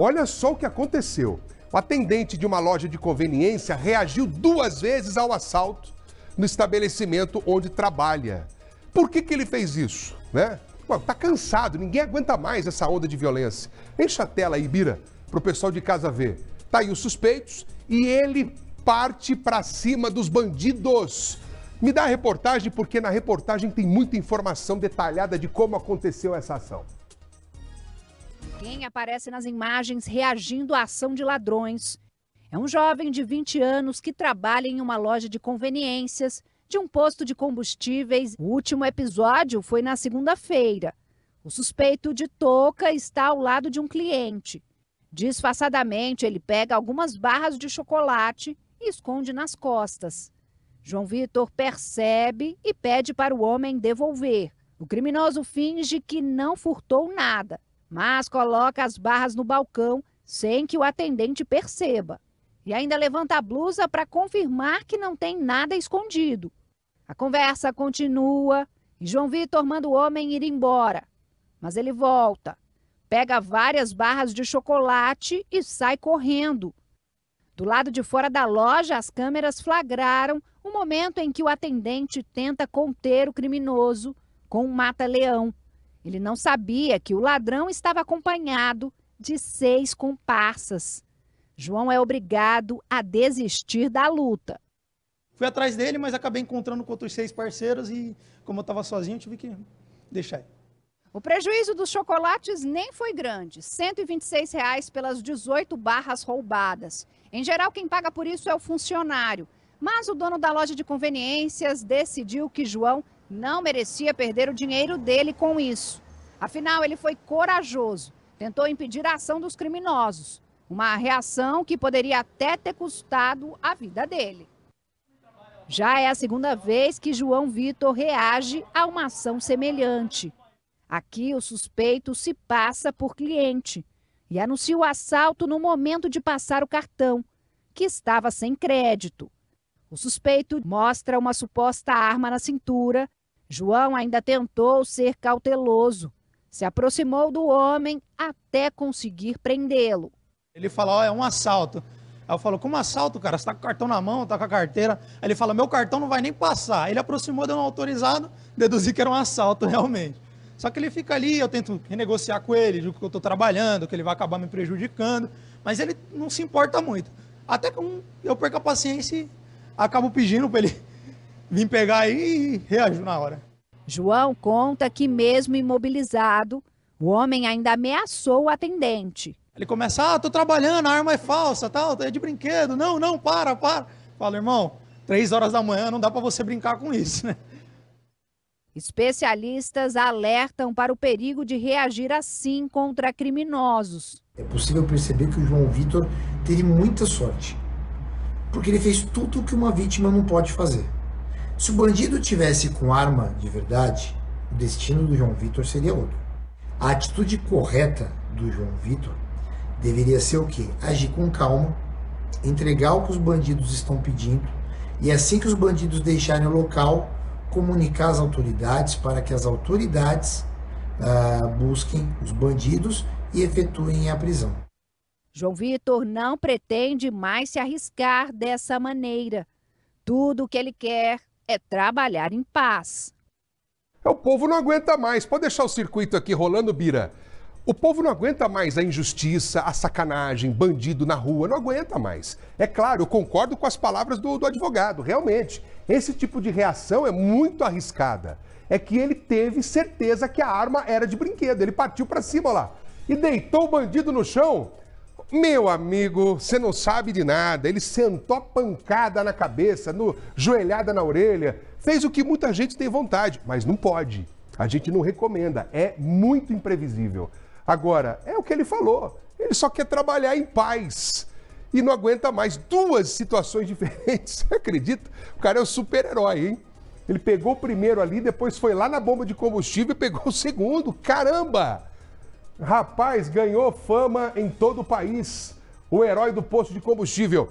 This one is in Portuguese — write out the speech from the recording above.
Olha só o que aconteceu. O atendente de uma loja de conveniência reagiu duas vezes ao assalto no estabelecimento onde trabalha. Por que, que ele fez isso? Né? tá cansado, ninguém aguenta mais essa onda de violência. Enche a tela aí, Bira, pro pessoal de casa ver. Tá aí os suspeitos e ele parte para cima dos bandidos. Me dá a reportagem, porque na reportagem tem muita informação detalhada de como aconteceu essa ação. Quem aparece nas imagens reagindo à ação de ladrões é um jovem de 20 anos que trabalha em uma loja de conveniências de um posto de combustíveis. O último episódio foi na segunda-feira. O suspeito de touca está ao lado de um cliente. Disfarçadamente, ele pega algumas barras de chocolate e esconde nas costas. João Vitor percebe e pede para o homem devolver. O criminoso finge que não furtou nada mas coloca as barras no balcão sem que o atendente perceba. E ainda levanta a blusa para confirmar que não tem nada escondido. A conversa continua e João Vitor manda o homem ir embora. Mas ele volta, pega várias barras de chocolate e sai correndo. Do lado de fora da loja, as câmeras flagraram o momento em que o atendente tenta conter o criminoso com um mata-leão. Ele não sabia que o ladrão estava acompanhado de seis comparsas. João é obrigado a desistir da luta. Fui atrás dele, mas acabei encontrando com outros seis parceiros e, como eu estava sozinho, tive que deixar ele. O prejuízo dos chocolates nem foi grande, R$ 126 reais pelas 18 barras roubadas. Em geral, quem paga por isso é o funcionário. Mas o dono da loja de conveniências decidiu que João não merecia perder o dinheiro dele com isso. Afinal, ele foi corajoso, tentou impedir a ação dos criminosos, uma reação que poderia até ter custado a vida dele. Já é a segunda vez que João Vitor reage a uma ação semelhante. Aqui, o suspeito se passa por cliente e anuncia o assalto no momento de passar o cartão, que estava sem crédito. O suspeito mostra uma suposta arma na cintura João ainda tentou ser cauteloso. Se aproximou do homem até conseguir prendê-lo. Ele fala: Ó, oh, é um assalto. Aí eu falo, como assalto, cara? Você tá com o cartão na mão, tá com a carteira. Aí ele fala, meu cartão não vai nem passar. Ele aproximou, deu um autorizado, deduzi que era um assalto realmente. Só que ele fica ali, eu tento renegociar com ele, digo que eu estou trabalhando, que ele vai acabar me prejudicando, mas ele não se importa muito. Até que eu perco a paciência e acabo pedindo para ele vim pegar aí e reagiu na hora. João conta que, mesmo imobilizado, o homem ainda ameaçou o atendente. Ele começa, ah, tô trabalhando, a arma é falsa, tal, é de brinquedo. Não, não, para, para. Fala, irmão, três horas da manhã não dá para você brincar com isso, né? Especialistas alertam para o perigo de reagir assim contra criminosos. É possível perceber que o João Vitor teve muita sorte, porque ele fez tudo o que uma vítima não pode fazer. Se o bandido tivesse com arma de verdade, o destino do João Vitor seria outro. A atitude correta do João Vitor deveria ser o quê? Agir com calma, entregar o que os bandidos estão pedindo e é assim que os bandidos deixarem o local, comunicar às autoridades para que as autoridades ah, busquem os bandidos e efetuem a prisão. João Vitor não pretende mais se arriscar dessa maneira. Tudo o que ele quer é trabalhar em paz. É, o povo não aguenta mais. Pode deixar o circuito aqui rolando, Bira. O povo não aguenta mais a injustiça, a sacanagem, bandido na rua, não aguenta mais. É claro, eu concordo com as palavras do, do, advogado, realmente. Esse tipo de reação é muito arriscada. É que ele teve certeza que a arma era de brinquedo, ele partiu para cima lá e deitou o bandido no chão. Meu amigo, você não sabe de nada. Ele sentou pancada na cabeça, no joelhada na orelha, fez o que muita gente tem vontade, mas não pode. A gente não recomenda, é muito imprevisível. Agora, é o que ele falou. Ele só quer trabalhar em paz e não aguenta mais duas situações diferentes. Você acredita? O cara é um super-herói, hein? Ele pegou o primeiro ali, depois foi lá na bomba de combustível e pegou o segundo. Caramba! Rapaz ganhou fama em todo o país. O herói do posto de combustível.